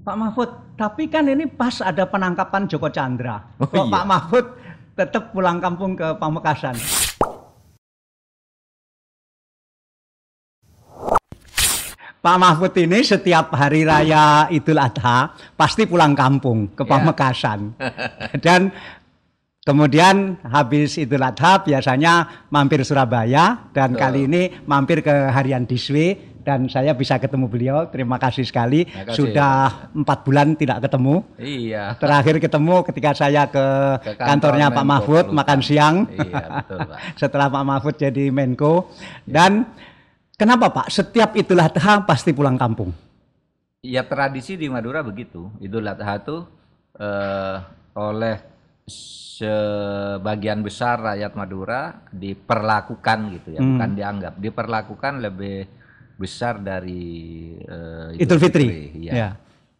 Pak Mahfud, tapi kan ini pas ada penangkapan Joko Chandra. Oh, Kok iya. Pak Mahfud tetap pulang kampung ke Pamekasan? Pak Mahfud ini setiap hari raya Idul Adha pasti pulang kampung ke iya. Pamekasan. Yeah. Dan kemudian habis Idul Adha biasanya mampir Surabaya dan so. kali ini mampir ke Harian Diswe dan saya bisa ketemu beliau. Terima kasih sekali. Terima kasih. Sudah empat bulan tidak ketemu. Iya. Terakhir ketemu ketika saya ke, ke kantor kantornya Menko Pak Mahfud Pelukan. makan siang. Iya, betul, Pak. Setelah Pak Mahfud jadi Menko iya. dan kenapa Pak? Setiap itulah teha pasti pulang kampung. Ya tradisi di Madura begitu. Idul Adha itu eh, oleh sebagian besar rakyat Madura diperlakukan gitu ya, hmm. bukan dianggap, diperlakukan lebih besar dari uh, Idul Fitri. Fitri ya. ya.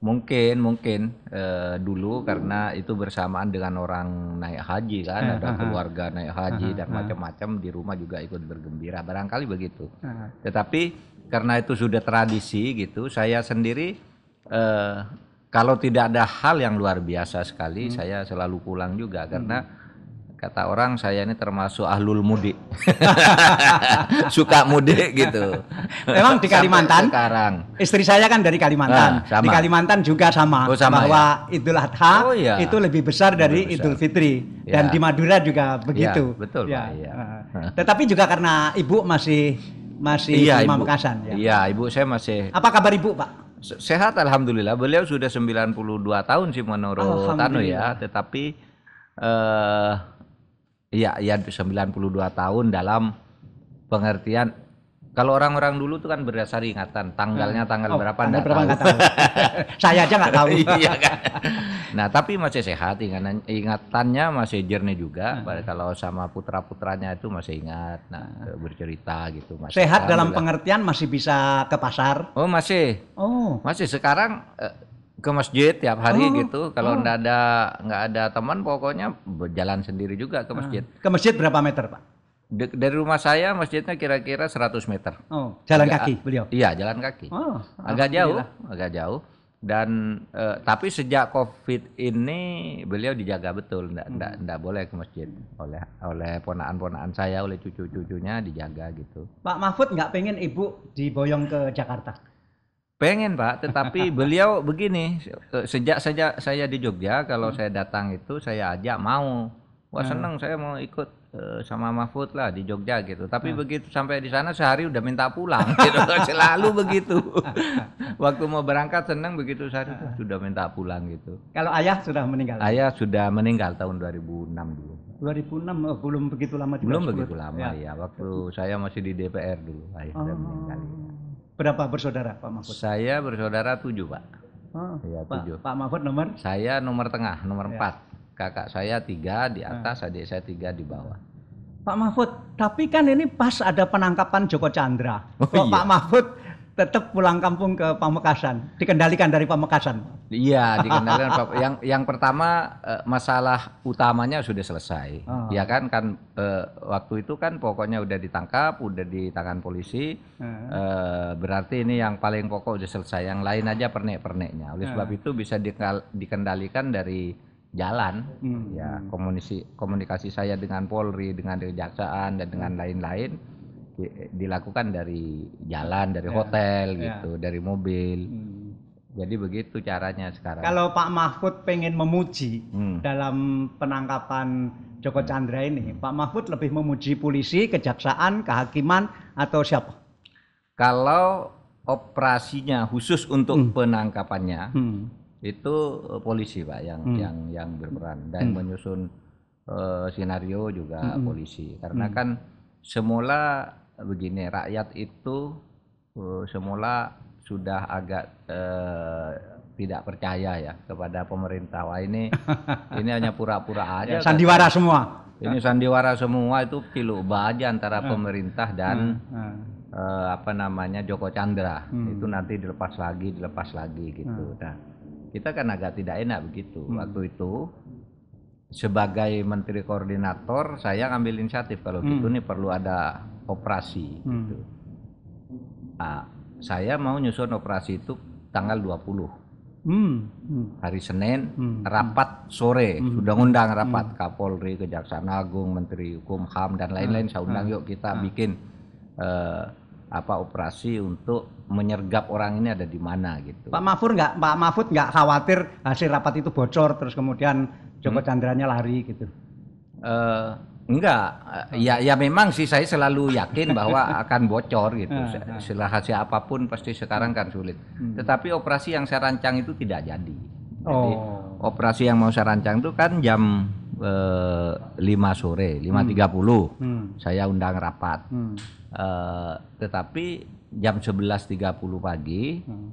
Mungkin mungkin uh, dulu karena itu bersamaan dengan orang naik haji kan, ya, ada keluarga naik haji dan macam-macam di rumah juga ikut bergembira barangkali begitu. Tetapi karena itu sudah tradisi gitu, saya sendiri uh, kalau tidak ada hal yang luar biasa sekali, hmm. saya selalu pulang juga karena hmm kata orang saya ini termasuk ahlul mudik suka mudik gitu memang di Kalimantan Sampai sekarang istri saya kan dari Kalimantan nah, di Kalimantan juga sama, oh, sama bahwa ya? Idul Adha oh, ya. itu lebih besar lebih dari besar. Idul Fitri ya. dan di Madura juga ya, begitu ya, betul ya. Pak, ya. tetapi juga karena ibu masih masih iya, di Pamekasan ya iya ibu saya masih apa kabar ibu Pak sehat alhamdulillah beliau sudah 92 tahun sih menurut Tanu ya tetapi eh uh, Iya, iya 92 tahun dalam pengertian kalau orang-orang dulu tuh kan berdasar ingatan, tanggalnya hmm. tanggal oh, berapa tanggal berapa tahu. tahu. Saya aja nggak tahu. iya kan. Nah, tapi masih sehat ingatannya masih jernih juga. Hmm. Kalau sama putra-putranya itu masih ingat, nah hmm. bercerita gitu masih. Sehat dalam juga. pengertian masih bisa ke pasar? Oh, masih. Oh. Masih sekarang eh, ke masjid tiap hari oh, gitu. Kalau oh. nggak ada nggak ada teman pokoknya berjalan sendiri juga ke ah. masjid. Ke masjid berapa meter, Pak? D dari rumah saya masjidnya kira-kira 100 meter. Oh, jalan agak, kaki beliau. Iya, jalan kaki. Oh, agak jauh, agak jauh. Dan eh, tapi sejak Covid ini beliau dijaga betul, ndak ndak hmm. boleh ke masjid oleh oleh ponaan-ponaan saya, oleh cucu-cucunya dijaga gitu. Pak Mahfud nggak pengen ibu diboyong ke Jakarta? Pengen Pak, tetapi beliau begini, eh, sejak saja saya di Jogja kalau hmm. saya datang itu saya ajak mau. Wah hmm. seneng saya mau ikut eh, sama Mahfud lah di Jogja gitu. Tapi hmm. begitu sampai di sana sehari udah minta pulang gitu. Selalu begitu. Waktu mau berangkat seneng begitu sehari hmm. sudah minta pulang gitu. Kalau ayah sudah meninggal? Ayah sudah meninggal tahun 2006 dulu. 2006 oh, belum begitu lama juga. Belum begitu lama ya. ya. Waktu saya masih di DPR dulu ayah oh. sudah meninggal. Iya. Berapa bersaudara Pak Mahfud? Saya bersaudara tujuh Pak. Oh, ya, tujuh. Pak, Mahfud nomor? Saya nomor tengah, nomor ya. empat. Kakak saya tiga di ah. atas, nah. adik saya tiga di bawah. Pak Mahfud, tapi kan ini pas ada penangkapan Joko Chandra. Oh, Kok iya. Pak Mahfud tetap pulang kampung ke Pamekasan, dikendalikan dari Pamekasan. Iya, dikendalikan yang yang pertama eh, masalah utamanya sudah selesai. Oh. Ya kan kan eh, waktu itu kan pokoknya udah ditangkap, udah di tangan polisi. Uh. berarti ini yang paling pokok udah selesai. Yang lain aja pernek-perneknya. Oleh sebab itu bisa dikendalikan dari jalan. Hmm. Ya, komunikasi komunikasi saya dengan Polri, dengan kejaksaan dan dengan hmm. lain-lain dilakukan dari jalan, dari ya, hotel ya. gitu, dari mobil. Hmm. Jadi begitu caranya sekarang. Kalau Pak Mahfud pengen memuji hmm. dalam penangkapan Joko hmm. Chandra ini, hmm. Pak Mahfud lebih memuji polisi, kejaksaan, kehakiman atau siapa? Kalau operasinya khusus untuk hmm. penangkapannya hmm. itu eh, polisi Pak yang hmm. yang yang berperan dan hmm. menyusun uh, skenario juga hmm. polisi. Karena hmm. kan semula begini rakyat itu eh, semula sudah agak uh, tidak percaya ya kepada pemerintah wah ini ini hanya pura-pura aja ya, kan. sandiwara kan? semua ini sandiwara semua itu pilu baja antara hmm. pemerintah dan hmm. Hmm. Uh, apa namanya Joko Chandra hmm. itu nanti dilepas lagi dilepas lagi gitu hmm. nah kita kan agak tidak enak begitu hmm. waktu itu sebagai menteri koordinator saya ambil inisiatif kalau gitu hmm. gitu nih perlu ada operasi hmm. gitu. Nah, saya mau nyusun operasi itu tanggal 20. Hmm. Hmm. Hari Senin hmm. hmm. rapat sore hmm, hmm. sudah ngundang rapat hmm. Kapolri, Kejaksaan Agung, Menteri Hukum, HAM dan ah, lain-lain hmm. saya undang hmm. yuk kita hmm. bikin uh, apa operasi untuk menyergap orang ini ada di mana gitu. Pak Mahfud nggak Pak Mahfud nggak khawatir hasil rapat itu bocor terus kemudian Joko hmm? Chandranya lari gitu. Uh, Enggak, hmm. ya ya memang sih saya selalu yakin bahwa akan bocor gitu. hasil hmm, hmm. apapun pasti sekarang kan sulit. Tetapi operasi yang saya rancang itu tidak jadi. Jadi oh. operasi yang mau saya rancang itu kan jam eh, 5 sore, 5.30. Hmm. Saya undang rapat. Hmm. Eh, tetapi jam 11.30 pagi hmm.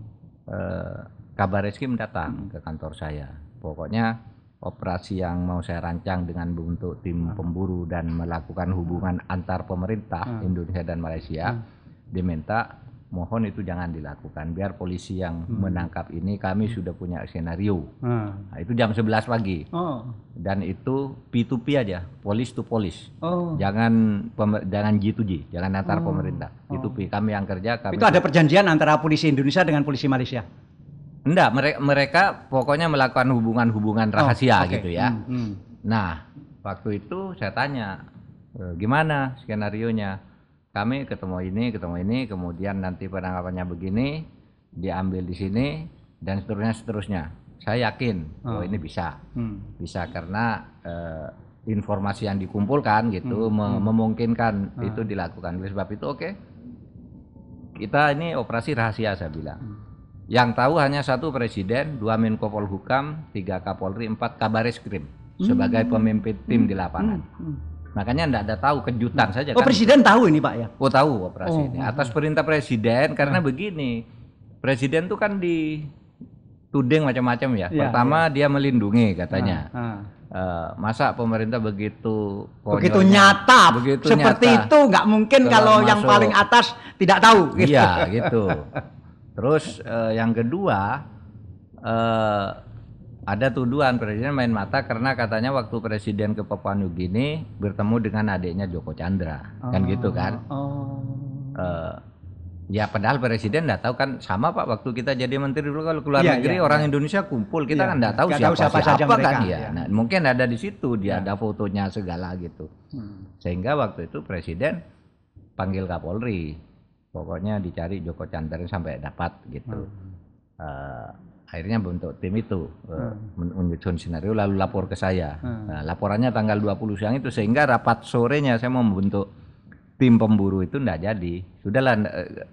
eh, kabar reskim datang hmm. ke kantor saya. Pokoknya operasi yang mau saya rancang dengan bentuk tim hmm. pemburu dan melakukan hubungan hmm. antar pemerintah hmm. Indonesia dan Malaysia hmm. diminta mohon itu jangan dilakukan biar polisi yang hmm. menangkap ini kami hmm. sudah punya skenario hmm. nah, itu jam 11 pagi oh. dan itu P2P aja polis to polis oh. jangan jangan G2G jangan antar oh. pemerintah oh. P2P kami yang kerja kami itu ada perjanjian antara polisi Indonesia dengan polisi Malaysia Enggak, mereka, mereka pokoknya melakukan hubungan-hubungan oh, rahasia oh, okay. gitu ya. Hmm, hmm. Nah, waktu itu saya tanya, e, gimana skenario nya? Kami ketemu ini, ketemu ini, kemudian nanti penangkapannya begini, diambil di sini, dan seterusnya seterusnya. Saya yakin oh. bahwa ini bisa, hmm. bisa karena e, informasi yang dikumpulkan gitu hmm. Mem hmm. memungkinkan hmm. itu dilakukan. Oleh sebab itu, oke, okay, kita ini operasi rahasia saya bilang. Hmm yang tahu hanya satu presiden, dua Menko Polhukam, tiga Kapolri, empat Kabaris Krim hmm. sebagai pemimpin tim hmm. di lapangan. Hmm. hmm, hmm. Makanya tidak ada tahu kejutan saja. Oh kan? presiden tahu ini pak ya? Oh tahu operasi oh, ini hmm, atas perintah presiden karena nah. begini presiden tuh kan di tuding macam-macam ya. ya. Pertama ya. dia melindungi katanya. Ha, ha. Uh, masa pemerintah begitu konyolnya, begitu nyata begitu seperti nyata, itu nggak mungkin kalau, kalau masuk, yang paling atas tidak tahu gitu. Iya gitu. Terus uh, yang kedua uh, ada tuduhan presiden main mata karena katanya waktu presiden ke Papua New Guinea bertemu dengan adiknya Joko Chandra, kan oh, kan gitu kan? Oh. Uh, ya padahal presiden nggak tahu kan sama pak waktu kita jadi menteri dulu kalau keluar ya, negeri ya, orang ya. Indonesia kumpul kita ya, kan nggak tahu, siapa, tahu siapa siapa, siapa kan ya. ya. Nah, mungkin ada di situ dia ya. ada fotonya segala gitu. Hmm. Sehingga waktu itu presiden panggil Kapolri pokoknya dicari Joko Chandra sampai dapat gitu hmm. uh, akhirnya bentuk tim itu uh, menyusun skenario lalu lapor ke saya hmm. nah, laporannya tanggal 20 siang itu sehingga rapat sorenya saya mau membentuk tim pemburu itu tidak jadi sudahlah uh,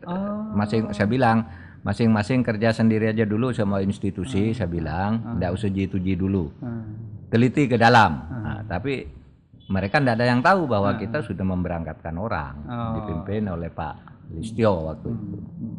oh. masing saya bilang masing-masing kerja sendiri aja dulu sama institusi hmm. saya bilang hmm. ndak hmm. usah jituji jitu dulu hmm. teliti ke dalam hmm. nah, tapi mereka tidak ada yang tahu bahwa hmm. kita sudah memberangkatkan orang oh. dipimpin oleh Pak Listio waktu itu. Hmm, hmm.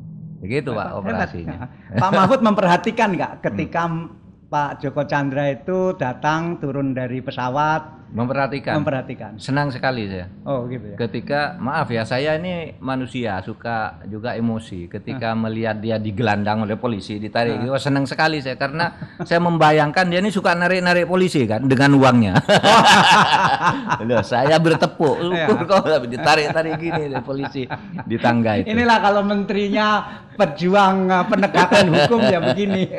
Begitu Pak operasinya. Hebat. Pak Mahfud memperhatikan nggak ketika hmm. Pak Joko Chandra itu datang turun dari pesawat memperhatikan memperhatikan senang sekali saya oh gitu ya ketika maaf ya saya ini manusia suka juga emosi ketika melihat dia digelandang oleh polisi ditarik oh, senang sekali saya karena saya membayangkan dia ini suka narik-narik polisi kan dengan uangnya Loh, saya bertepuk iya. ukur kok ditarik-tarik gini oleh polisi di tangga itu inilah kalau menterinya pejuang eh, penegakan hukum ya begini.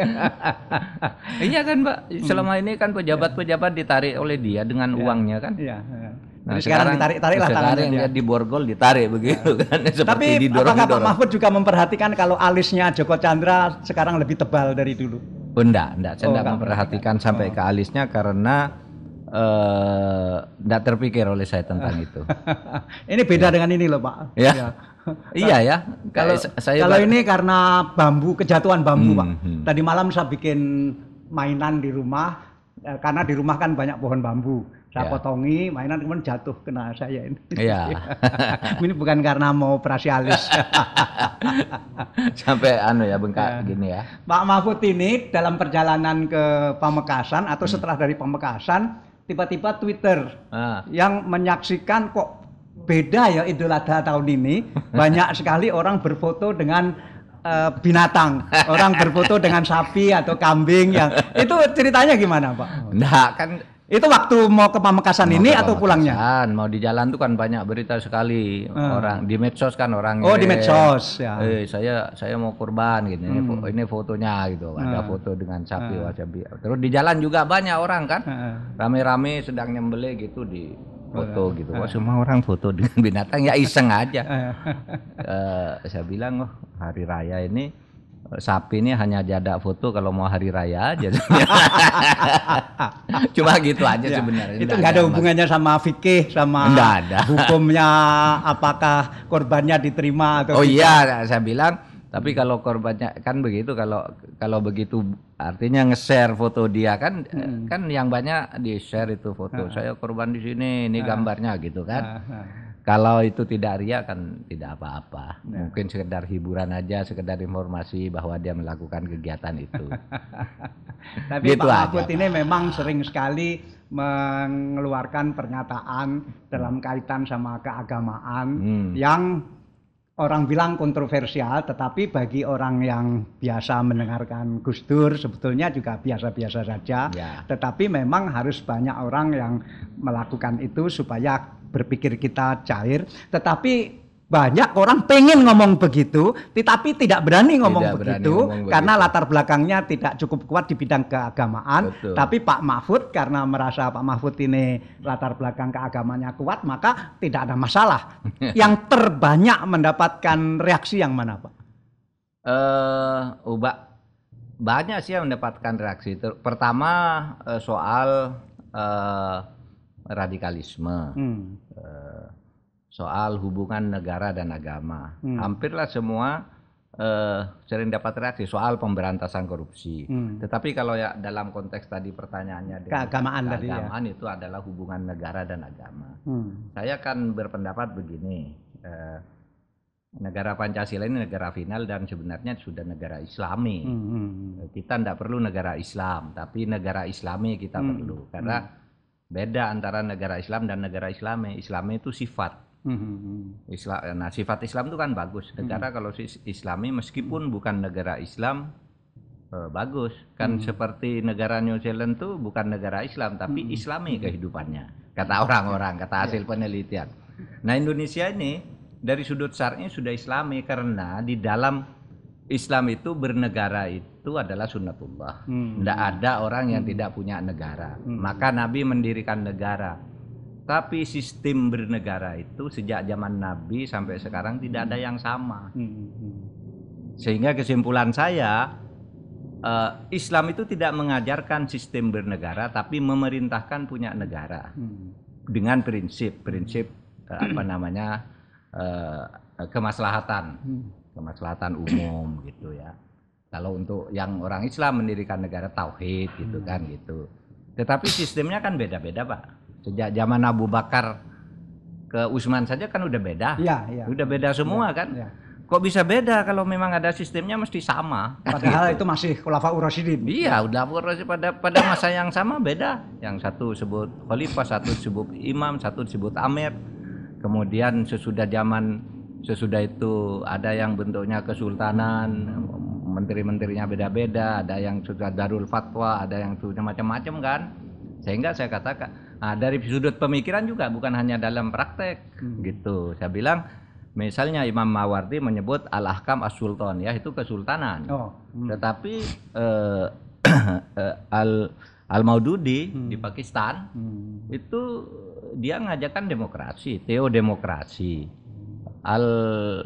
iya kan Pak, selama hmm. ini kan pejabat-pejabat ditarik oleh dia dengan ya. uangnya kan. Iya. Ya. Nah, sekarang, sekarang ditarik tarik lah tangannya. Sekarang dia. dia diborgol ditarik begitu ya. kan. Seperti Tapi didorong, apakah didorong. Pak Mahfud juga memperhatikan kalau alisnya Joko Chandra sekarang lebih tebal dari dulu? Oh, enggak, enggak. Saya oh, enggak memperhatikan kan. sampai oh. ke alisnya karena eh, enggak uh, terpikir oleh saya tentang itu. ini beda ya. dengan ini loh Pak. Ya. ya. iya ya. Kalau saya kalau ini karena bambu kejatuhan bambu hmm, Pak. Hmm. Tadi malam saya bikin mainan di rumah eh, karena di rumah kan banyak pohon bambu saya yeah. potongi mainan kemudian jatuh kena saya ini. Iya. Yeah. ini bukan karena mau operasi alis. Sampai anu ya bengkak yeah. gini ya. Pak Mahfud ini dalam perjalanan ke Pamekasan atau setelah dari Pamekasan tiba-tiba Twitter ah. yang menyaksikan kok beda ya Idul Adha tahun ini banyak sekali orang berfoto dengan eh, binatang orang berfoto dengan sapi atau kambing yang itu ceritanya gimana pak? Nah kan itu waktu mau ke Pamekasan ini atau pulangnya? Mau di jalan tuh kan banyak berita sekali hmm. orang di medsos kan orang. Oh di medsos ya. Eh saya saya mau kurban gitu. Hmm. Ini, ini fotonya gitu. Hmm. Ada ah. foto dengan sapi hmm. Ah. wasabi. Terus di jalan juga banyak orang kan. Rame-rame hmm. sedang nyembelih gitu di foto gitu. Wah, semua orang foto dengan binatang ya iseng aja. uh, saya bilang oh hari raya ini sapi ini hanya jada foto kalau mau hari raya aja. Cuma gitu aja ya, sebenarnya. Itu nggak ada hubungannya sama fikih sama enggak ada. hukumnya apakah korbannya diterima atau Oh iya, gitu. saya bilang tapi hmm. kalau korbannya kan begitu kalau kalau begitu artinya nge-share foto dia kan hmm. kan yang banyak di-share itu foto. Ah. Saya korban di sini, ini ah. gambarnya gitu kan. Ah, kalau itu tidak ria kan tidak apa-apa. Ya. Mungkin sekedar hiburan aja, sekedar informasi bahwa dia melakukan kegiatan itu. Tapi gitu Pak Mahfud ini memang sering sekali mengeluarkan pernyataan dalam hmm. kaitan sama keagamaan hmm. yang orang bilang kontroversial, tetapi bagi orang yang biasa mendengarkan Gus Dur sebetulnya juga biasa-biasa saja. Ya. Tetapi memang harus banyak orang yang melakukan itu supaya berpikir kita cair, tetapi banyak orang pengen ngomong begitu, tetapi tidak berani ngomong tidak begitu berani ngomong karena latar belakangnya tidak cukup kuat di bidang keagamaan. Betul. Tapi Pak Mahfud karena merasa Pak Mahfud ini latar belakang keagamannya kuat, maka tidak ada masalah. yang terbanyak mendapatkan reaksi yang mana, Pak? Eh, uh, oh, Uba, banyak sih yang mendapatkan reaksi. Pertama eh, soal uh, radikalisme, hmm. Eh, soal hubungan negara dan agama. Hmm. Hampirlah semua uh, sering dapat reaksi soal pemberantasan korupsi. Hmm. Tetapi kalau ya dalam konteks tadi pertanyaannya keagamaan, tadi ya. keagamaan ya. itu adalah hubungan negara dan agama. Hmm. Saya akan berpendapat begini. Uh, negara Pancasila ini negara final dan sebenarnya sudah negara Islami. Hmm. hmm, hmm. Kita tidak perlu negara Islam, tapi negara Islami kita hmm. perlu karena hmm. Beda antara negara Islam dan negara Islami. Islami itu sifat. Hmm, hmm, hmm. Islam, nah sifat Islam itu kan bagus. Negara kalau Islami meskipun bukan negara Islam eh, bagus. Kan hmm seperti negara New Zealand tuh bukan negara Islam tapi hmm Islami kehidupannya. Kata orang-orang, kata hasil ya. penelitian. Nah Indonesia ini dari sudut syar'i sudah Islami karena di dalam Islam itu bernegara itu itu adalah sunnatullah. Hmm. Tidak ada orang yang hmm. tidak punya negara. Hmm. Maka Nabi mendirikan negara. Tapi sistem bernegara itu sejak zaman Nabi sampai sekarang tidak ada hmm. yang sama. Hmm, hmm, Sehingga kesimpulan saya eh, Islam itu tidak mengajarkan sistem bernegara tapi memerintahkan punya negara. Dengan prinsip-prinsip eh, apa namanya? Eh, kemaslahatan. kemaslahatan umum gitu ya. Kalau untuk yang orang Islam mendirikan negara tauhid gitu hmm. kan gitu. Tetapi sistemnya kan beda-beda, Pak. Sejak zaman Abu Bakar ke Utsman saja kan udah beda. Iya, iya. Udah beda iya, semua ya, kan? Ya. Kok bisa beda kalau memang ada sistemnya mesti sama. Padahal gitu. itu masih khulafa urasidin. Iya, udah urasid pada pada masa yang sama beda. Yang satu sebut khalifah, satu sebut imam, satu sebut amir. Kemudian sesudah zaman sesudah itu ada yang bentuknya kesultanan, menteri-menterinya beda-beda, ada yang sudah darul fatwa, ada yang sudah macam-macam kan. Sehingga saya katakan, nah, dari sudut pemikiran juga bukan hanya dalam praktek hmm. gitu. Saya bilang misalnya Imam Mawardi menyebut al-ahkam as-sultan ya itu kesultanan. Oh. Hmm. Tetapi eh, eh al Al Maududi hmm. di Pakistan hmm. itu dia ngajakan demokrasi, teodemokrasi. Al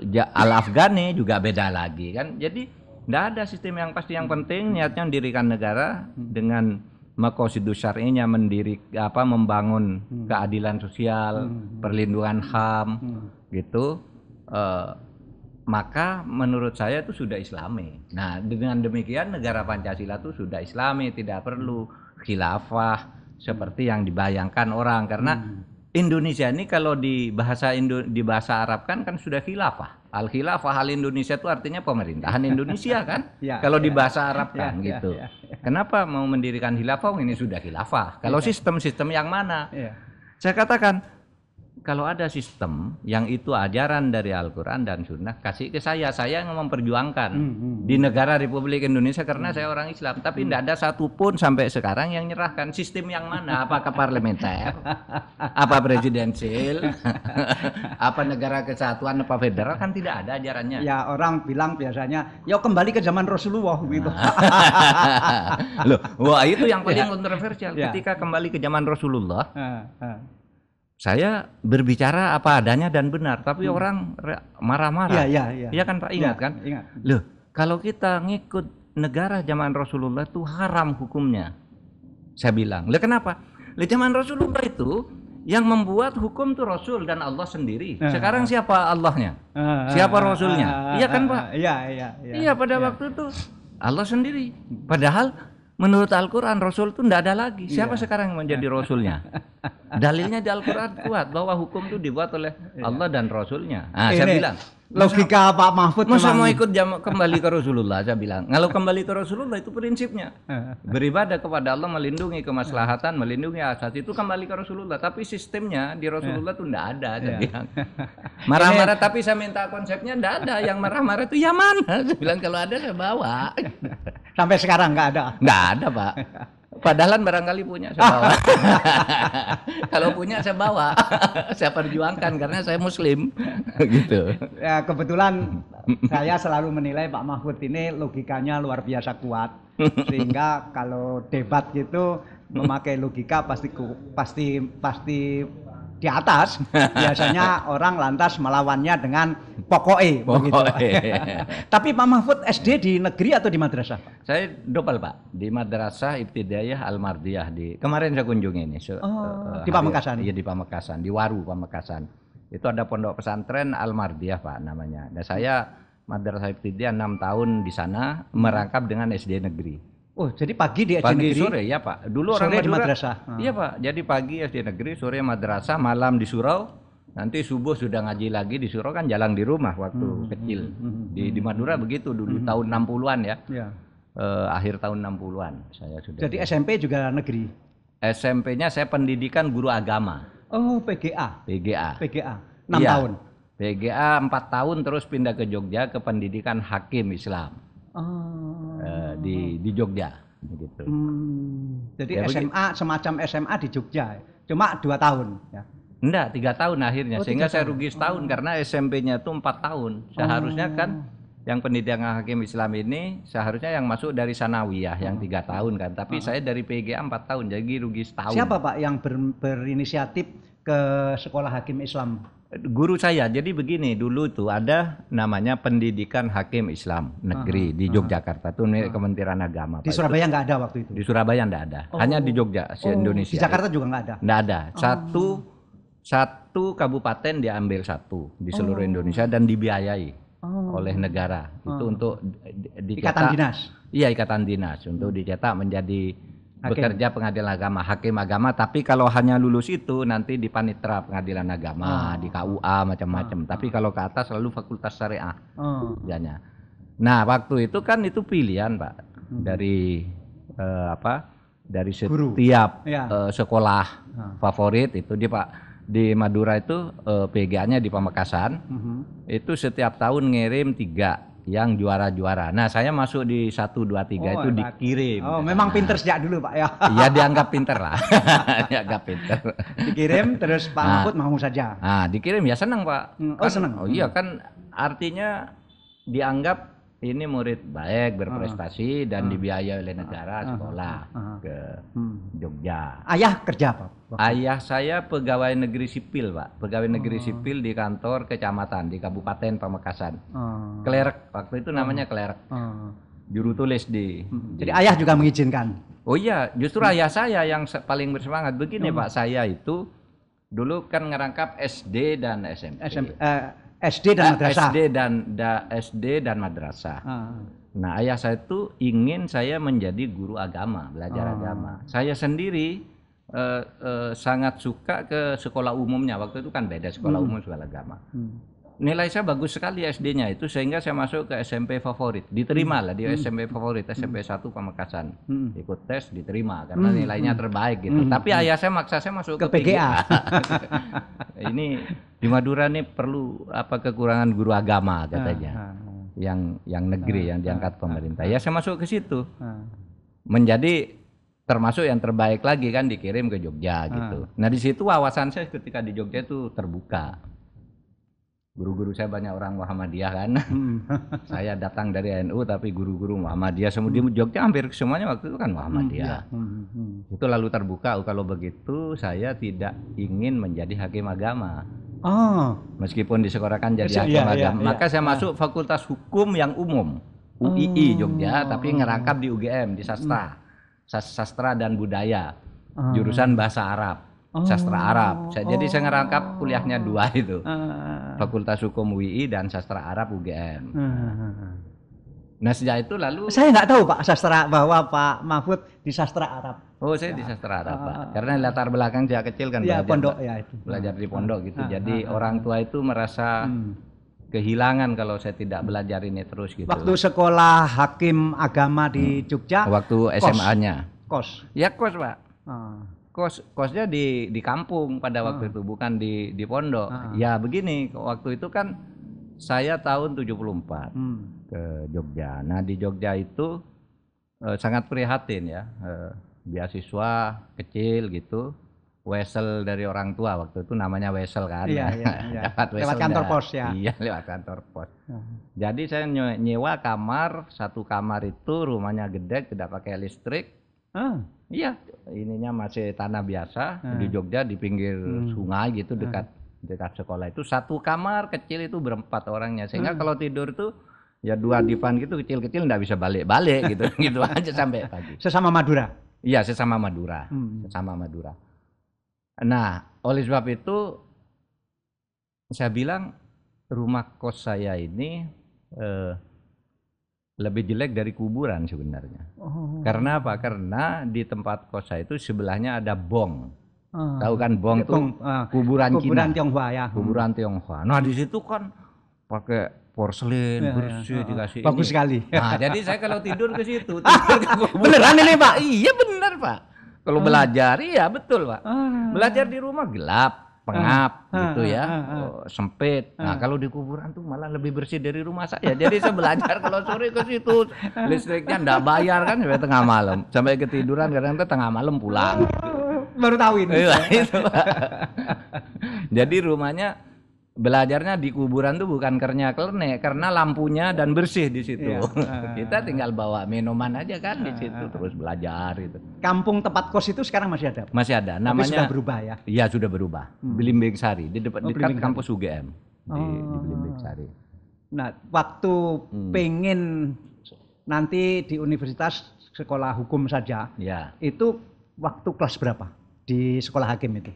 ja, Al Afghani juga beda lagi kan. Jadi tidak ada sistem yang pasti. Yang penting niatnya mendirikan negara dengan makosidu syar'inya mendiri apa membangun hmm. keadilan sosial, hmm. perlindungan HAM hmm. gitu. Eh, maka menurut saya itu sudah islami. Nah, dengan demikian negara Pancasila itu sudah islami, tidak perlu khilafah seperti yang dibayangkan orang karena Indonesia ini kalau di bahasa Indo, di bahasa Arab kan kan sudah khilafah. Al khilafah hal Indonesia itu artinya pemerintahan Indonesia kan. ya, kalau ya, di bahasa Arab ya, kan ya, gitu. Ya, ya, ya. Kenapa mau mendirikan khilafah? Oh, ini sudah khilafah. Kalau ya. sistem-sistem yang mana? Ya. Saya katakan kalau ada sistem yang itu ajaran dari Al-Quran dan Sunnah, kasih ke saya. Saya yang memperjuangkan hmm, hmm. hmm. di negara Republik Indonesia karena hmm. saya orang Islam. Tapi tidak hmm. ada satupun sampai sekarang yang nyerahkan sistem yang mana. Apakah parlementer, apa presidensil, apa negara kesatuan, apa federal kan tidak ada ajarannya. Ya orang bilang biasanya, ya kembali ke zaman Rasulullah nah. gitu. Loh, wah itu yang paling ya. kontroversial. Ya. Ketika kembali ke zaman Rasulullah. ya saya berbicara apa adanya dan benar, tapi hmm. orang marah-marah. Iya, iya, iya. Iya kan Pak ingat ya, kan? Ingat. Loh, kalau kita ngikut negara zaman Rasulullah itu haram hukumnya. Saya bilang. Loh kenapa? Loh zaman Rasulullah itu yang membuat hukum itu Rasul dan Allah sendiri. Ah. Sekarang siapa Allahnya? Ah, ah, siapa Rasulnya? Iya kan Pak? Iya, iya, iya. Iya pada iya. waktu itu Allah sendiri. Padahal Menurut Al-Quran Rasul itu tidak ada lagi. Iya. Siapa iya. sekarang yang menjadi Rasulnya? Dalilnya di Al-Quran kuat bahwa hukum itu dibuat oleh iya. Allah dan Rasulnya. Nah, saya bilang logika masa, Pak Mahfud masa mau ikut jam, kembali ke Rasulullah saya bilang kalau kembali ke Rasulullah itu prinsipnya beribadah kepada Allah melindungi kemaslahatan melindungi asas itu kembali ke Rasulullah tapi sistemnya di Rasulullah itu ya. tidak ada saya ya. bilang marah-marah tapi saya minta konsepnya tidak ada yang marah-marah itu yaman saya bilang kalau ada saya bawa sampai sekarang nggak ada nggak ada Pak Padahal barangkali punya saya bawa. Kalau punya saya bawa, saya perjuangkan karena saya muslim. gitu. Ya kebetulan saya selalu menilai Pak Mahfud ini logikanya luar biasa kuat. Sehingga kalau debat gitu memakai logika pasti pasti pasti di atas biasanya orang lantas melawannya dengan pokoe, pokoe. Tapi Pak Mahfud SD di negeri atau di madrasah? Saya double Pak di madrasah ibtidayah Al Mardiyah di kemarin saya kunjungi ini. Oh, uh, di eh, Pamekasan. Iya di Pamekasan, di Waru Pamekasan. Itu ada pondok pesantren Al Mardiyah Pak namanya. Dan saya madrasah Ibtidayah 6 tahun di sana merangkap dengan SD negeri. Oh, jadi pagi di SD pagi, negeri? sore, ya Pak. Dulu orang sore di madrasah. Ah. Iya Pak, jadi pagi SD negeri, sore madrasah, malam di surau, nanti subuh sudah ngaji lagi di surau kan jalan di rumah waktu hmm, hmm kecil. Hmm, hmm, di, di hmm, Madura begitu dulu hmm. tahun 60-an ya. ya. Eh, akhir tahun 60-an saya sudah. Jadi SMP juga negeri? SMP-nya saya pendidikan guru agama. Oh, PGA. PGA. PGA. 6 ya. tahun. PGA empat tahun terus pindah ke Jogja ke pendidikan hakim Islam oh. Eh, di di Jogja gitu. Hmm. Jadi ya, SMA begini. semacam SMA di Jogja, ya. cuma dua tahun. Ya. Enggak, tiga tahun akhirnya, oh, sehingga saya rugi setahun oh. karena SMP-nya itu empat tahun. Seharusnya oh. kan yang pendidikan hakim Islam ini seharusnya yang masuk dari sanawiyah oh. yang tiga tahun kan, tapi oh. saya dari PGA empat tahun, jadi rugi setahun. Siapa pak yang ber, berinisiatif ke sekolah hakim Islam? guru saya. Jadi begini, dulu tuh ada namanya pendidikan hakim Islam negeri aha, di Yogyakarta tuh milik Kementerian Agama. Di Surabaya nggak ada waktu itu. Di Surabaya nggak ada, oh. hanya di Jogja, oh. Indonesia. Di Jakarta juga nggak ada. Nggak ada. Oh. Satu oh. satu kabupaten diambil satu di seluruh oh. Indonesia dan dibiayai. Oh. oleh negara oh. itu untuk dicetak ikatan dinas iya ikatan dinas untuk dicetak menjadi hakim. bekerja pengadilan agama, hakim agama. Tapi kalau hanya lulus itu nanti di panitra pengadilan agama, oh. di KUA macam-macam. Oh. Tapi oh. kalau ke atas selalu fakultas syariah oh. Nah waktu itu kan itu pilihan pak hmm. dari eh, apa dari setiap ya. eh, iya. sekolah oh. favorit itu di pak di Madura itu eh, PGA-nya di Pamekasan uh itu setiap tahun ngirim tiga yang juara-juara. Nah, saya masuk di 1 2 3 oh, itu dikirim. Oh, memang nah. pinter sejak dulu, Pak ya. Iya, dianggap pinter lah. dianggap pinter. Dikirim terus Pak nah, Mahfud mau saja. Ah dikirim ya senang, Pak. Hmm, oh, kan, senang. Oh iya hmm. kan artinya dianggap ini murid baik berprestasi uh, dan uh, dibiayai oleh negara uh, sekolah uh, uh, ke hmm. Jogja. Ayah kerja apa? Ayah saya pegawai negeri sipil, Pak. Pegawai negeri sipil di kantor kecamatan di Kabupaten Pamekasan. Uh, klerk waktu itu namanya uh, juru tulis di, hmm. di Jadi ayah juga mengizinkan. Oh iya, justru hmm. ayah saya yang paling bersemangat. Begini, Pak, saya itu dulu kan ngerangkap SD dan SMP. SMP eh, SD dan madrasah. SD dan da, SD dan madrasah. Ah. Nah, ayah saya itu ingin saya menjadi guru agama, belajar ah. agama. Saya sendiri eh, eh, sangat suka ke sekolah umumnya. Waktu itu kan beda sekolah hmm. umum sekolah agama. Hmm nilai saya bagus sekali SD-nya itu sehingga saya masuk ke SMP favorit diterima lah di hmm. SMP hmm. favorit hmm. SMP 1 Pamekasan ikut tes diterima karena nilainya terbaik gitu tapi ayah saya maksa saya masuk ke, ke PGA. ini di Madura nih perlu apa kekurangan guru agama katanya ah, ah. yang yang negeri ah, yang diangkat pemerintah ya saya masuk ke situ menjadi termasuk yang terbaik lagi kan dikirim ke Jogja gitu nah di situ wawasan saya ketika di Jogja itu terbuka guru-guru saya banyak orang Muhammadiyah kan. Hmm. saya datang dari NU tapi guru-guru Muhammadiyah semua di hmm. Jogja hampir semuanya waktu itu kan Muhammadiyah. Hmm, ya. itu lalu terbuka kalau begitu saya tidak ingin menjadi hakim agama. Oh. Meskipun disekolahkan jadi hakim iya, agama, iya, maka saya ah. masuk Fakultas Hukum yang Umum UII oh. Jogja tapi ngerangkap di UGM di sastra. Sastra dan budaya. Ah. Jurusan bahasa Arab oh. sastra Arab. Saya, oh. Jadi saya ngerangkap oh. kuliahnya dua itu, uh. Fakultas Hukum UI dan sastra Arab UGM. Uh. Nah sejak itu lalu saya nggak tahu Pak sastra bahwa Pak Mahfud di sastra Arab. Oh saya ya. di sastra Arab uh, Pak, karena latar belakang saya kecil kan ya, belajar pondok, ya, itu. belajar di pondok gitu. Uh, Jadi uh, orang tua itu merasa hmm. kehilangan kalau saya tidak belajar ini terus gitu. Waktu sekolah hakim agama di hmm. Jogja. Waktu SMA-nya. Kos. Ya kos Pak. Uh kos kosnya di di kampung pada ah. waktu hmm. itu bukan di di pondok. Hmm. Ya begini, waktu itu kan saya tahun 74 hmm. ke Jogja. Nah, di Jogja itu eh, sangat prihatin ya. Eh, beasiswa kecil gitu. Wesel dari orang tua waktu itu namanya wesel kan. Iya, iya, iya. lewat, kantor pos ya. Iya, lewat kantor pos. Hmm. Jadi saya nyewa kamar, satu kamar itu rumahnya gede, tidak pakai listrik. Hmm Iya, ininya masih tanah biasa di Jogja di pinggir hmm. sungai gitu dekat dekat sekolah itu satu kamar kecil itu berempat orangnya sehingga hmm. kalau tidur tuh ya dua divan gitu kecil-kecil nggak bisa balik-balik gitu gitu aja sampai pagi. Sesama Madura. Iya, sesama Madura, hmm. sesama Madura. Nah, oleh sebab itu saya bilang rumah kos saya ini eh, lebih jelek dari kuburan sebenarnya. Oh. Karena apa? Karena di tempat kos itu sebelahnya ada bong. Oh. Tahu kan bong itu ah, kuburan, kuburan Tionghoa ya. Kuburan Tionghoa. Nah, di situ kan pakai porselin, ya, ya, bersih ya, ya. dikasih bagus ini. sekali. Nah, jadi saya kalau tidur ke situ, Beneran ini, Pak? Iya, bener, Pak. Kalau oh. belajar iya betul, Pak. Oh. Belajar di rumah gelap pengap ah, ah gitu ya. ah, ya, ah, oh, sempit. Nah, ah. kalau di kuburan tuh malah lebih bersih dari rumah saya. Jadi saya belajar kalau sore ke situ. Listriknya enggak bayar kan sampai tengah malam. Sampai ketiduran kadang tuh tengah malam pulang. Baru tahu ini. Iya, Jadi rumahnya belajarnya di kuburan tuh bukan karena klenek karena lampunya dan bersih di situ. Iya. kita tinggal bawa minuman aja kan di iya. situ terus belajar gitu. Kampung tempat kos itu sekarang masih ada. Masih ada. Namanya sudah berubah ya. Iya, sudah berubah. Hmm. Belimbing Sari di depan oh, di kampus UGM di, oh. di Belimbing Sari. Nah, waktu hmm. pengen nanti di universitas sekolah hukum saja. Ya. Itu waktu kelas berapa di sekolah hakim itu?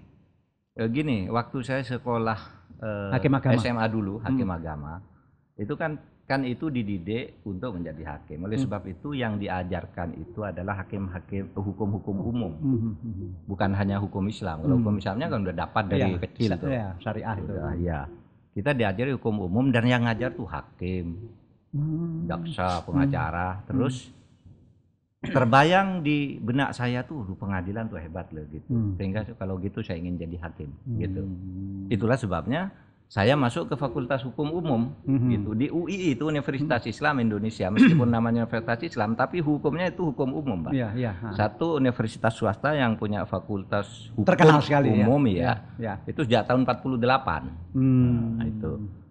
Eh, gini, waktu saya sekolah eh, hakim agama. SMA dulu hmm. hakim hmm. agama itu kan kan itu dididik untuk menjadi hakim. Oleh hmm. sebab itu yang diajarkan itu adalah hakim-hakim hukum-hukum umum, hmm. hmm, hmm bukan hanya hukum Islam. Kalau hmm. hukum Islamnya kan udah dapat dari ya, kecil itu. Ya, syariah itu. Ya. Kita diajari hukum umum dan yang ngajar tuh hakim, hmm. jaksa, pengacara, hmm. terus terbayang di benak saya tuh lu pengadilan tuh hebat loh gitu. Hmm. Sehingga kalau gitu saya ingin jadi hakim hmm. gitu. Itulah sebabnya saya masuk ke Fakultas Hukum Umum hmm. gitu di UI itu Universitas Islam Indonesia meskipun namanya Universitas Islam tapi hukumnya itu hukum umum, Pak. Ya, ya, Satu universitas swasta yang punya fakultas hukum Terkenal sekali, ya. umum ya. Ya, ya. Itu sejak tahun 48. Hmm. Nah, itu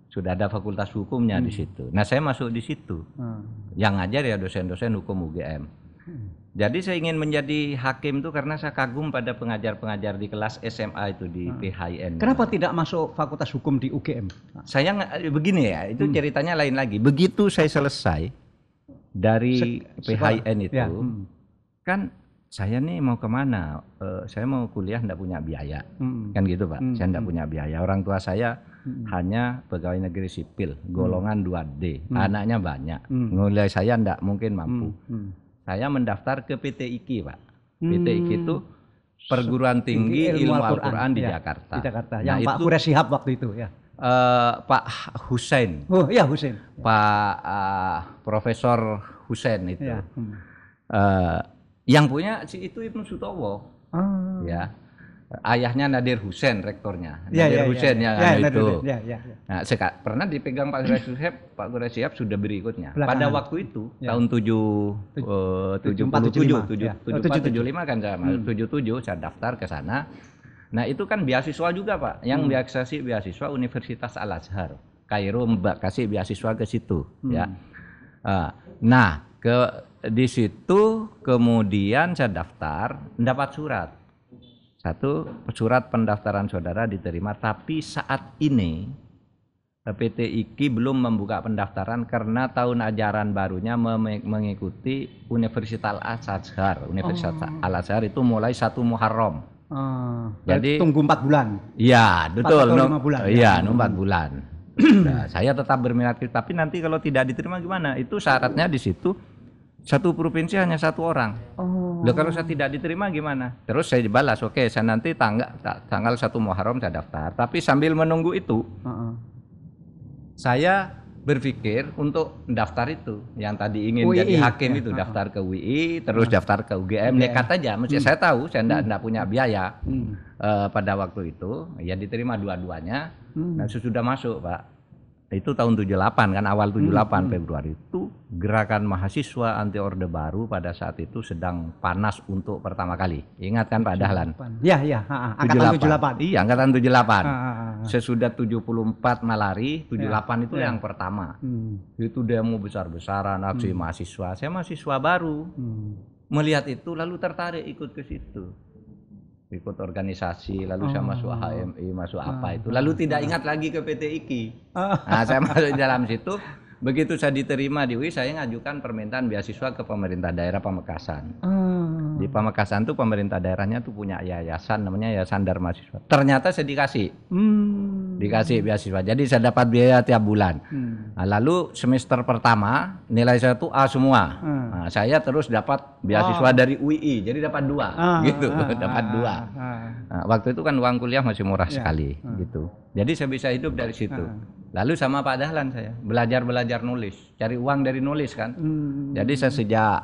sudah ada fakultas hukumnya hmm. di situ. Nah, saya masuk di situ. Hmm. Yang ngajar ya dosen-dosen hukum UGM jadi saya ingin menjadi hakim itu karena saya kagum pada pengajar-pengajar di kelas SMA itu di hmm. PHIN. Kenapa tidak masuk Fakultas Hukum di UGM? Saya eh, begini ya, itu hmm. ceritanya lain lagi. Begitu saya selesai dari Se PHIN itu, ya. hmm. kan saya nih mau kemana? Uh, eh, saya mau kuliah tidak punya biaya, hmm. kan gitu pak? Hmm. Saya tidak hmm. punya biaya. Orang tua saya hmm. hanya pegawai negeri sipil, hmm. golongan hmm. 2D, hmm. anaknya banyak. Hmm. Ngulai saya tidak mungkin mampu. Hmm. Hmm saya mendaftar ke PT IKI, Pak. Hmm. PT IKI itu Perguruan Tinggi Ilmu, Ilmu Al-Qur'an Al di ya, Jakarta. Di Jakarta. Yang nah, Pak itu, Sihab waktu itu, ya. Uh, Pak Husain. Oh, iya Husain. Pak uh, Profesor Husain itu. Ya. Hmm. Uh, yang punya itu Ibnu Sutowo. Ah. Ya ayahnya Nadir Hussein rektornya ya, Nadir ya, ya, Hussein ya, ya, ya, itu ya, ya, ya. nah seka, pernah dipegang Pak Quraish Siap, Pak Quraish Siap sudah berikutnya Belakangan. pada waktu itu ya. tahun tujuh eh, tujuh tujuh ya. oh, tujuh tujuh lima kan saya hmm. tujuh tujuh saya daftar ke sana nah itu kan beasiswa juga Pak yang hmm. biasa sih beasiswa Universitas Al Azhar Kairo Mbak kasih beasiswa ke situ ya. hmm. ya nah ke di situ kemudian saya daftar mendapat surat satu, surat pendaftaran saudara diterima, tapi saat ini PT IKI belum membuka pendaftaran karena tahun ajaran barunya mengikuti Universitas Al-Azhar. Universitas oh. Al-Azhar itu mulai satu Muharram. Oh. Jadi tunggu empat bulan. Iya, betul. Atau 5 bulan. Ya? Iya, empat hmm. bulan. nah, saya tetap berminat tapi nanti kalau tidak diterima gimana? Itu syaratnya di situ satu provinsi hanya satu orang. Oh. Loh kalau saya tidak diterima gimana? Terus saya dibalas, oke okay, saya nanti tanggal tanggal satu Muharram saya daftar. Tapi sambil menunggu itu, uh -uh. saya berpikir untuk daftar itu yang tadi ingin UI. jadi ya? hakim ya, itu uh -huh. daftar ke UI, terus uh -huh. daftar ke UGM. Yeah. Nekat iya. aja, mesti hmm. saya tahu saya tidak hmm. punya biaya hmm. uh, pada waktu itu. Ya diterima dua-duanya. Hmm. Nah sudah masuk pak itu tahun 78 kan awal 78 hmm, hmm. Februari itu gerakan mahasiswa anti orde baru pada saat itu sedang panas untuk pertama kali. Ingat kan Pak Dahlan? Iya, iya, angkatan 78. 78. Iya, angkatan 78. Ha, ha, ha. Sesudah 74 malari, 78 ya. itu ya. yang pertama. Hmm. Itu demo besar-besaran aksi hmm. mahasiswa. Saya mahasiswa baru. Hmm. Melihat itu lalu tertarik ikut ke situ ikut organisasi lalu oh. saya masuk HMI oh. e, masuk oh. apa itu nah, lalu tidak nah. ingat lagi ke PT IKI oh. nah saya masuk di dalam situ begitu saya diterima di UI saya ngajukan permintaan beasiswa ke pemerintah daerah Pamekasan oh. Di hmm. Pamekasan tuh pemerintah daerahnya tuh punya yayasan namanya Yayasan Dharma Siswa. Ternyata saya dikasih. Hmm. Dikasih beasiswa. Jadi saya dapat biaya tiap bulan. Hmm. Nah, lalu semester pertama nilai saya tuh A semua. Hmm. Nah, saya terus dapat beasiswa oh. dari UI. Jadi dapat dua ah, gitu, ah, ah, dapat dua. Ah, ah. Nah, waktu itu kan uang kuliah masih murah ya. sekali ah. gitu. Jadi saya bisa hidup dari situ. Ah. Lalu sama Pak Dahlan saya belajar-belajar nulis, cari uang dari nulis kan. Hmm. Jadi saya sejak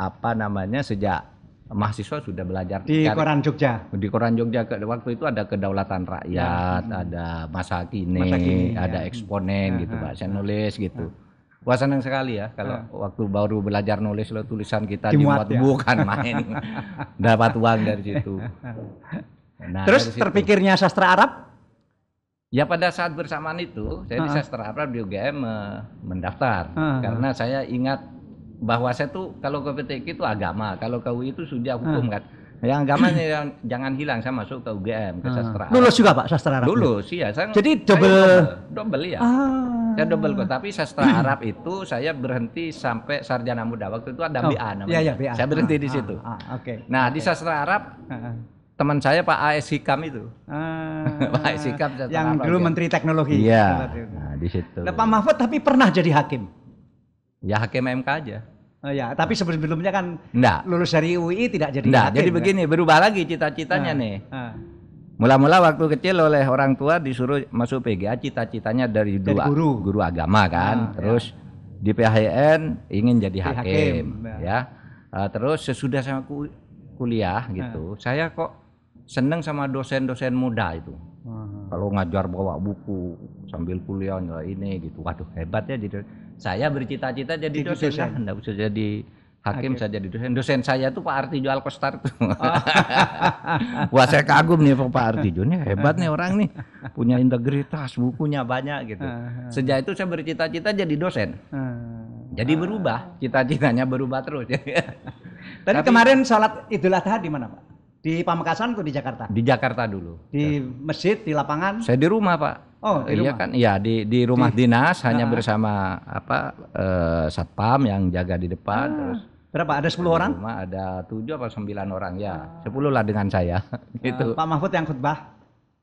apa namanya sejak mahasiswa sudah belajar di cari, Koran Jogja. Di Koran Jogja waktu itu ada kedaulatan rakyat, ya. ada masa kini, masa kini ya. ada ya. eksponen ya. gitu, Pak. Hmm. Saya nulis gitu. Wah senang sekali ya kalau ya. waktu baru belajar nulis lo tulisan kita dimuat, dimuat ya. bukan main dapat uang dari situ. Nah, Terus dari situ. terpikirnya sastra Arab? Ya pada saat bersamaan itu saya uh -huh. di sastra Arab di UGM uh, eh, mendaftar uh -huh. karena saya ingat bahwa saya tuh kalau ke PT itu agama, kalau UI itu sudah hmm. hukum hmm. kan. Yang agama yang jangan hilang saya masuk ke UGM ke hmm. sastra. Lulus juga Pak sastra Arab. Lulus iya. Saya, Jadi double saya double, double ya. Ah. Saya double kok, tapi sastra hmm. Arab itu saya berhenti sampai sarjana muda. Waktu itu ada oh, BA namanya. Iya, iya, BA. Saya berhenti ah, di ah, situ. Ah, ah, Oke. Okay. Nah, okay. di sastra Arab ah, ah. teman saya Pak AS Hikam itu. Ah, Pak AS Hikam yang dulu iya. Menteri Teknologi. Iya. Nah, di situ. Nah, Pak Mahfud tapi pernah jadi hakim. Ya hakim MK aja. Oh ya, tapi nah. sebelumnya kan Nggak. lulus dari UI tidak jadi Nggak. hakim. Jadi kan? begini, kan? berubah lagi cita-citanya nah. nih. mula nah. Mula-mula waktu kecil oleh orang tua disuruh masuk PGA cita-citanya dari jadi dua guru. guru agama kan. Nah, ya. terus ya. di PHN ingin jadi hakim, hakim ya. ya. Uh, terus sesudah saya kuliah nah. gitu, saya kok seneng sama dosen-dosen muda itu. Kalau ngajar bawa buku sambil kuliah ini gitu. Waduh, hebat ya jadi saya bercita-cita jadi, di dosen, dosen. Nah, bisa jadi hakim, okay. saya jadi dosen. Dosen saya tuh Pak Artijo Alkostar tuh. Oh. Wah, saya kagum nih Pak Artijo nih hebat nih orang nih. Punya integritas, bukunya banyak gitu. Sejak itu saya bercita-cita jadi dosen. Jadi berubah, cita-citanya berubah terus. Tadi Tapi, kemarin sholat Idul Adha di mana, Pak? Di Pamekasan atau di Jakarta? Di Jakarta dulu. Di masjid, di lapangan? Saya di rumah, Pak Oh, di iya rumah. kan? Iya, di di rumah di, dinas hanya uh, bersama apa uh, satpam yang jaga di depan uh, terus Berapa? Ada 10 orang? Rumah ada 7 apa 9 orang ya. Uh, 10 lah dengan saya. Ah, gitu. Pak Mahfud yang khutbah?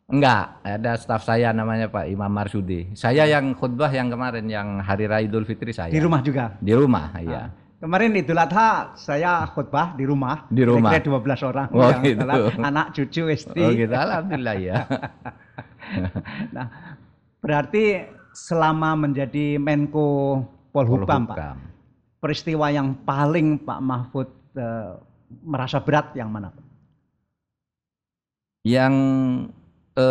Enggak, ada staf saya namanya Pak Imam Marsudi. Saya yang khutbah yang kemarin yang hari raya Idul Fitri saya. Di rumah juga? Di rumah, iya. Ah. Kemarin Idul Adha saya khutbah di rumah. Di rumah. Kira 12 orang. Oh, yang gitu. anak cucu istri. Oh gitu, alhamdulillah ya. nah, Berarti selama menjadi Menko Polhukam, Polhukam. Pak, peristiwa yang paling Pak Mahfud e, merasa berat yang mana? Yang e,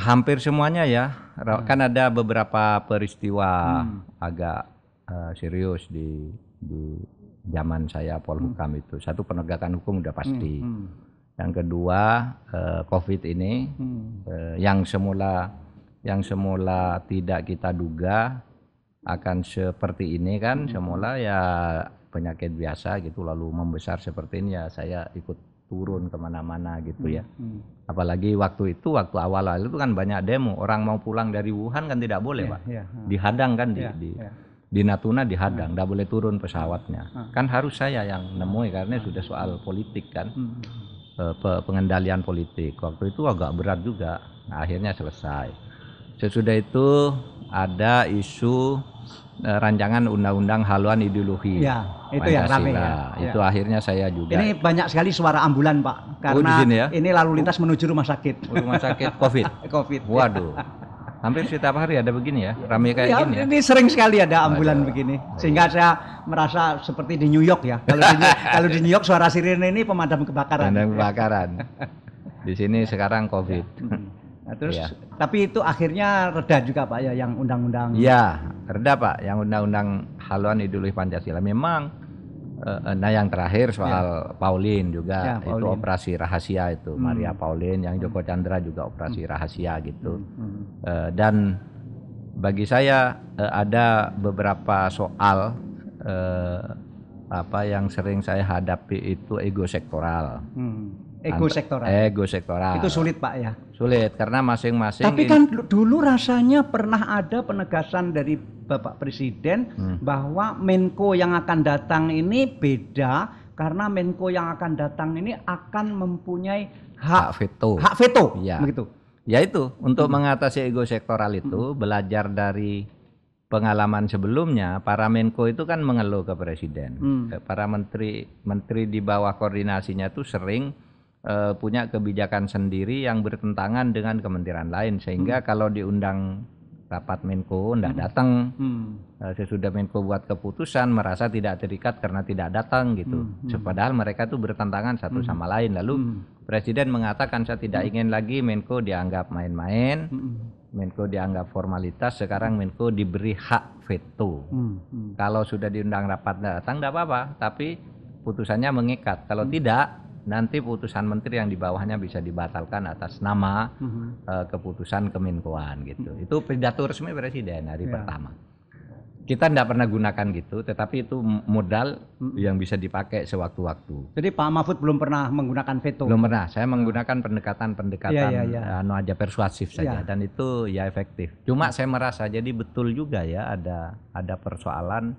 hampir semuanya ya, hmm. kan ada beberapa peristiwa hmm. agak e, serius di di zaman saya Polhukam hmm. itu. Satu penegakan hukum udah pasti. Hmm. hmm. Yang kedua COVID ini hmm. yang semula yang semula tidak kita duga akan seperti ini kan hmm. semula ya penyakit biasa gitu lalu membesar seperti ini ya saya ikut turun kemana-mana gitu ya hmm. hmm. apalagi waktu itu waktu awal-awal itu kan banyak demo orang mau pulang dari Wuhan kan tidak boleh yeah, pak yeah, dihadang kan di, yeah, di yeah. di Natuna dihadang tidak hmm. boleh turun pesawatnya Hmm. kan harus saya yang nemui karena sudah soal politik kan hmm. e, pengendalian politik waktu itu agak berat juga nah, akhirnya selesai Sesudah itu ada isu uh, rancangan undang-undang haluan ideologi. Ya, itu ya yang rame ya. Itu ya. akhirnya saya juga. Ini banyak sekali suara ambulan, Pak, oh, karena oh, ya? ini lalu lintas menuju rumah sakit. Oh, rumah sakit Covid. Covid. Ya. Waduh. Hampir setiap hari ada begini ya, ramai kayak ya, gini. Ya. Ini sering sekali ada ambulan begini. Oh, iya. Sehingga saya merasa seperti di New York ya. Kalau di, kalau di New York suara sirene ini pemadam kebakaran. Pemadam kebakaran. di sini sekarang Covid. Ya. Hmm. Nah, terus ya. tapi itu akhirnya reda juga Pak ya yang undang-undang. Ya, reda Pak yang undang-undang haluan ideologi Pancasila. Memang eh, eh, nah yang terakhir soal ya. Pauline juga ya, Pauline. itu operasi rahasia itu hmm. Maria Pauline yang Joko hmm. Chandra juga operasi hmm. rahasia gitu. Hmm. hmm. Eh, dan bagi saya eh, ada beberapa soal eh, apa yang sering saya hadapi itu ego sektoral. Hmm ego sektoral. Ego sektoral. Itu sulit Pak ya. Sulit karena masing-masing. Tapi kan dulu rasanya pernah ada penegasan dari Bapak Presiden hmm. bahwa Menko yang akan datang ini beda karena Menko yang akan datang ini akan mempunyai hak, hak veto. Hak veto. Ya. Begitu. Ya itu untuk hmm. mengatasi ego sektoral itu hmm. belajar dari pengalaman sebelumnya para menko itu kan mengeluh ke presiden. Hmm. Para menteri menteri di bawah koordinasinya itu sering uh, punya kebijakan sendiri yang bertentangan dengan kementerian lain sehingga hmm. kalau diundang rapat Menko tidak datang hmm. hmm. Eh, sesudah Menko buat keputusan merasa tidak terikat karena tidak datang gitu hmm. hmm. padahal mereka tuh bertentangan satu hmm. sama lain lalu hmm. presiden mengatakan saya tidak hmm. ingin lagi Menko dianggap main-main hmm. hmm. Menko dianggap formalitas sekarang Menko diberi hak veto hmm. Hmm. kalau sudah diundang rapat datang tidak apa-apa tapi putusannya mengikat kalau hmm. tidak nanti putusan menteri yang di bawahnya bisa dibatalkan atas nama uh-huh. uh, keputusan Kemenkoan gitu. Uh-huh. Itu pidato resmi presiden hari yeah. pertama. Kita tidak pernah gunakan gitu, tetapi itu modal mm-hmm. yang bisa dipakai sewaktu-waktu. Jadi Pak Mahfud belum pernah menggunakan veto. Belum pernah. Saya menggunakan pendekatan-pendekatan ya, ya, ya. anu aja persuasif saja ya. dan itu ya efektif. Cuma saya merasa jadi betul juga ya ada ada persoalan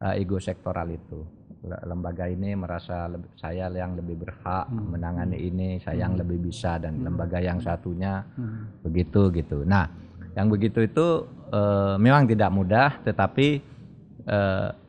uh, ego sektoral itu lembaga ini merasa lebih, saya yang lebih berhak hmm. menangani hmm. ini, saya yang hmm. lebih bisa dan hmm. lembaga yang satunya hmm. begitu gitu. Nah, yang begitu itu e, memang tidak mudah, tetapi e,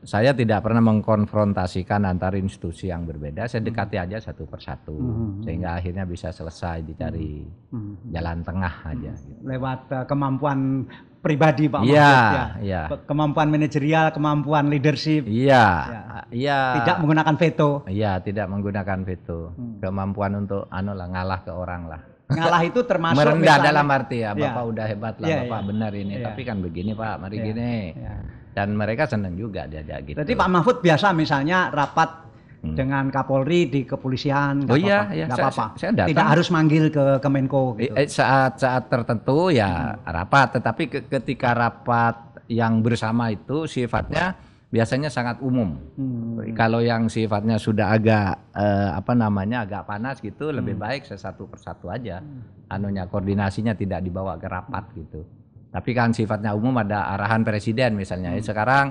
saya tidak pernah mengkonfrontasikan antara institusi yang berbeda. Saya hmm. dekati aja satu persatu, hmm. sehingga akhirnya bisa selesai dicari hmm. jalan tengah aja. Gitu. Lewat eh, kemampuan pribadi Pak iya, Mahfud ya, ya. Kemampuan manajerial, kemampuan leadership. Iya. Ya. Iya. ya. Tidak menggunakan veto. Iya, tidak menggunakan veto. Hmm. Kemampuan untuk anu lah ngalah ke orang lah. Ngalah itu termasuk merendah misalnya, dalam arti ya, iya. Bapak ya. udah hebat lah, ya, Bapak ya. benar ini. Ya. Tapi kan begini Pak, mari ya. gini. Ya. Dan mereka senang juga diajak gitu. Jadi Pak Mahfud biasa misalnya rapat hmm. dengan Kapolri di kepolisian nggak oh, iya, iya. apa-apa. Saya, tidak harus manggil ke Kemenko eh, gitu. Eh, saat saat tertentu ya hmm. rapat, tetapi ketika rapat yang bersama itu sifatnya biasanya sangat umum. Hmm. Kalau yang sifatnya sudah agak eh, apa namanya agak panas gitu, hmm. lebih baik sesatu persatu aja. Hmm. Anunya koordinasinya tidak dibawa ke rapat gitu. Tapi kan sifatnya umum ada arahan presiden misalnya. Hmm. Sekarang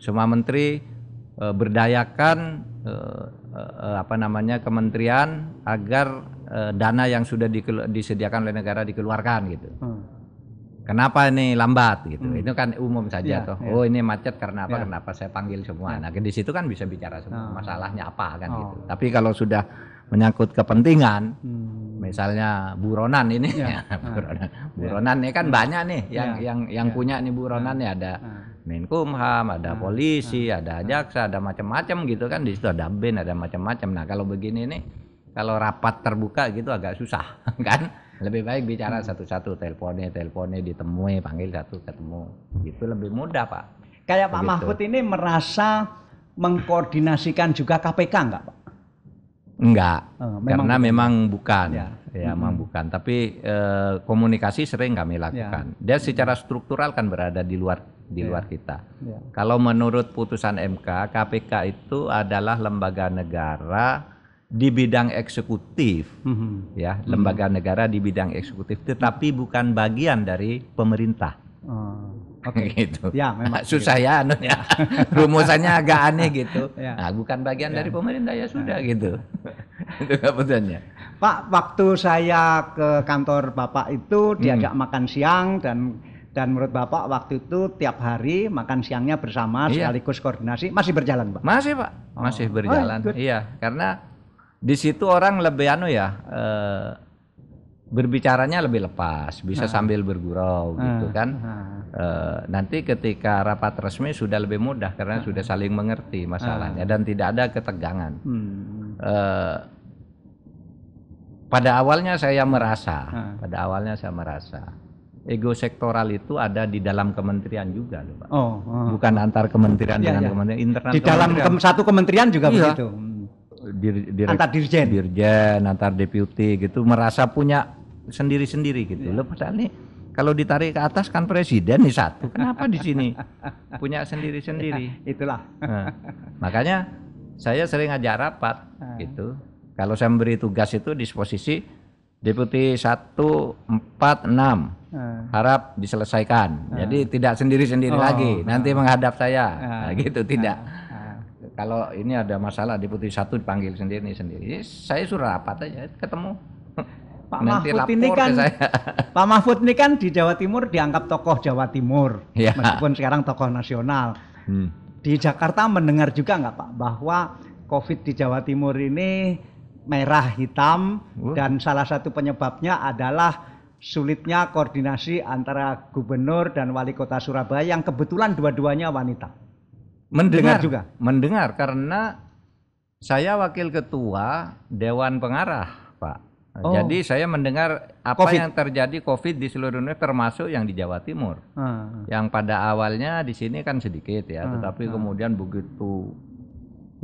semua menteri eh, berdayakan Eh, eh, apa namanya kementerian agar eh, dana yang sudah disediakan oleh negara dikeluarkan gitu. Hmm. Kenapa ini lambat gitu? Hmm. Itu kan umum saja yeah, toh. Yeah. Oh ini macet karena apa? Yeah. Kenapa saya panggil semua? Yeah. Nah di situ kan bisa bicara semua oh. masalahnya apa kan gitu. oh. gitu. Tapi kalau sudah menyangkut kepentingan, hmm. misalnya buronan ini, yeah. buronan, ah. buronan ini kan iya. banyak nih yang iya. yang yang iya. punya nih buronan ya ada ah. Menkumham, ada hmm. polisi, hmm. ada hmm. jaksa, ada macam-macam gitu kan di situ ada BEN, ada macam-macam. Nah, kalau begini nih kalau rapat terbuka gitu agak susah kan. Lebih baik bicara hmm. satu-satu, hmm. teleponnya, teleponnya ditemui, panggil satu ketemu. Itu lebih mudah, Pak. Kayak Begitu. Pak Mahfud ini merasa mengkoordinasikan juga KPK nggak Pak? Enggak. Hmm, eh, karena memang, memang bukan. Ya, ya hmm. memang bukan, tapi eh, komunikasi sering kami lakukan. Ya. Dia secara struktural kan berada di luar di yeah. luar kita. Yeah. Kalau menurut putusan MK, KPK itu adalah lembaga negara di bidang eksekutif, mm-hmm. ya, lembaga mm-hmm. negara di bidang eksekutif, tetapi bukan bagian dari pemerintah. Mm. Oke, okay. gitu. Ya, memang. Susah gitu. ya, anu Rumusannya agak aneh gitu. Ya. Nah, bukan bagian ya. dari pemerintah ya sudah ya. gitu. itu keputusannya. Pak, waktu saya ke kantor Bapak itu diajak hmm. makan siang dan dan menurut Bapak waktu itu tiap hari makan siangnya bersama iya. sekaligus koordinasi masih berjalan, Pak. Masih, Pak. Oh. Masih oh, berjalan. Oh, iya, karena di situ orang lebih anu ya, eh, berbicaranya lebih lepas, bisa nah. sambil bergurau nah. gitu kan. Nah. E, nanti ketika rapat resmi sudah lebih mudah karena nah. sudah saling mengerti masalahnya nah. dan tidak ada ketegangan. Hmm. E, pada awalnya saya merasa, nah. pada awalnya saya merasa ego sektoral itu ada di dalam kementerian juga loh Pak. Oh, oh. bukan antar kementerian ya, dengan ya. kementerian internal. Di dalam kementerian. satu kementerian juga iya. begitu. Dir, dir, antar dirjen, dirjen, antar deputi gitu merasa punya sendiri-sendiri gitu. Ya. Loh padahal nih kalau ditarik ke atas kan presiden nih satu. Kenapa di sini punya sendiri-sendiri? Ya, itulah. Nah, makanya saya sering ngajak rapat ah. gitu. Kalau saya memberi tugas itu disposisi deputi 1 4 6 Ah. Harap diselesaikan. Hmm. Jadi tidak sendiri-sendiri oh. lagi. Nanti menghadap saya. Nah, gitu tidak. Kalau ini ada masalah di deputi satu dipanggil sendiri-sendiri. Saya suruh rapat aja ketemu. Pak Nanti Mahfud ini kan Pak Mahfud ini kan di Jawa Timur dianggap tokoh Jawa Timur ya. meskipun sekarang tokoh nasional. Hmm. Di Jakarta mendengar juga nggak Pak bahwa COVID di Jawa Timur ini merah hitam uh. dan salah satu penyebabnya adalah sulitnya koordinasi antara gubernur dan wali kota Surabaya yang kebetulan dua-duanya wanita. Mendengar juga. Mendengar karena saya wakil ketua Dewan Pengarah, Pak. Oh. Jadi saya mendengar apa COVID. yang terjadi COVID di seluruh dunia termasuk yang di Jawa Timur. Hmm. Yang pada awalnya di sini kan sedikit ya, hmm. tetapi hmm. kemudian begitu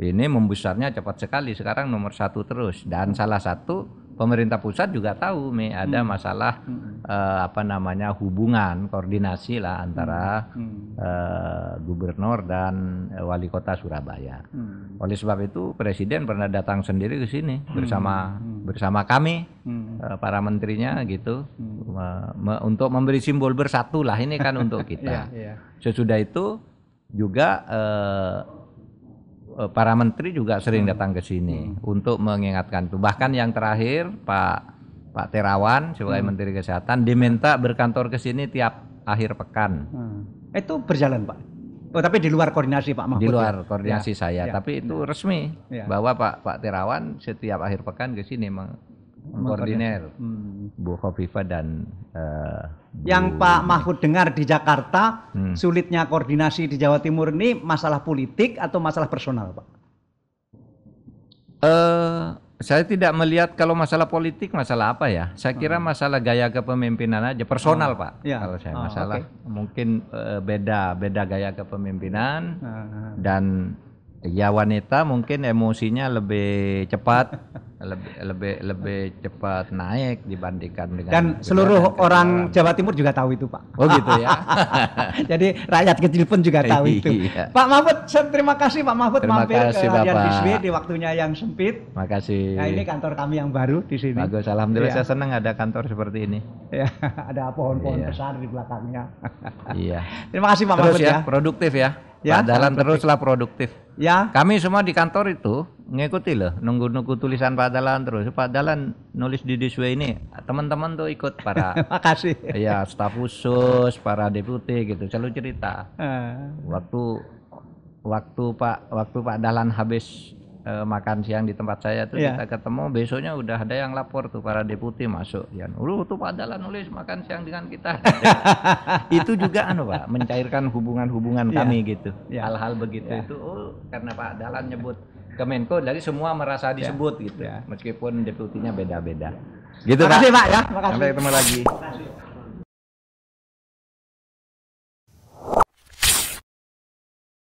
ini membesarnya cepat sekali. Sekarang nomor satu terus dan salah satu pemerintah pusat juga tahu nih ada hmm. masalah hmm. Uh, apa namanya hubungan koordinasi lah antara hmm. Eh, gubernur dan eh, wali kota Surabaya. Hmm. Oleh sebab itu presiden pernah datang sendiri ke sini hmm. bersama hmm. bersama kami hmm. Eh, para menterinya gitu hmm. uh, me, untuk memberi simbol bersatu lah ini kan untuk kita. yeah, yeah. Sesudah itu juga eh, Eh, para menteri juga sering hmm. datang ke sini hmm. untuk mengingatkan itu. Bahkan yang terakhir Pak Pak Terawan sebagai hmm. Menteri Kesehatan diminta berkantor ke sini tiap akhir pekan. Hmm. Itu berjalan, Pak. Oh, tapi di luar koordinasi Pak Mahfud. Di luar ya? koordinasi ya. saya, ya. tapi itu ya. resmi ya. bahwa Pak Pak Terawan setiap akhir pekan ke sini koordinir hmm. Bu Kofifa dan uh, Bu... yang Pak Mahfud dengar di Jakarta hmm. sulitnya koordinasi di Jawa Timur ini masalah politik atau masalah personal Pak? Uh, saya tidak melihat kalau masalah politik masalah apa ya. Saya hmm. kira masalah gaya kepemimpinan aja personal oh, Pak. Ya. Kalau saya oh, masalah okay. mungkin uh, beda beda gaya kepemimpinan uh, dan ya wanita mungkin emosinya lebih cepat lebih lebih lebih cepat naik dibandingkan dengan dan seluruh orang Jawa Timur juga tahu itu Pak. Oh gitu ya. Jadi rakyat kecil pun juga tahu itu. Iya. Pak Mahfud, terima kasih Pak Mahfud terima mampir kasih, ke Harian di waktunya yang sempit. Terima kasih. Nah, ini kantor kami yang baru di sini. Bagus, alhamdulillah iya. saya senang ada kantor seperti ini. Ya, ada pohon-pohon iya. besar di belakangnya. iya. Terima kasih Pak Terus Mahfud ya. ya. Produktif ya ya, Dalam teruslah produktif. Ya. Kami semua di kantor itu ngikuti loh, nunggu-nunggu tulisan Pak Dalan terus. Pak Dalan nulis di Diswe ini, teman-teman tuh ikut para. Makasih. Ya, staf khusus, para deputi gitu, selalu cerita. Eh. Waktu waktu Pak waktu Pak Dalan habis uh, makan siang di tempat saya tuh yeah. kita ketemu besoknya udah ada yang lapor tuh para deputi masuk ya uh tuh padahal nulis makan siang dengan kita itu juga anu pak mencairkan hubungan-hubungan yeah. kami gitu iya. hal-hal yeah. begitu yeah. itu oh karena Pak Dalan nyebut Kemenko jadi semua merasa iya. disebut yeah. gitu yeah. meskipun deputinya beda-beda gitu terima kasih pak ya kasih sampai ketemu lagi kasih.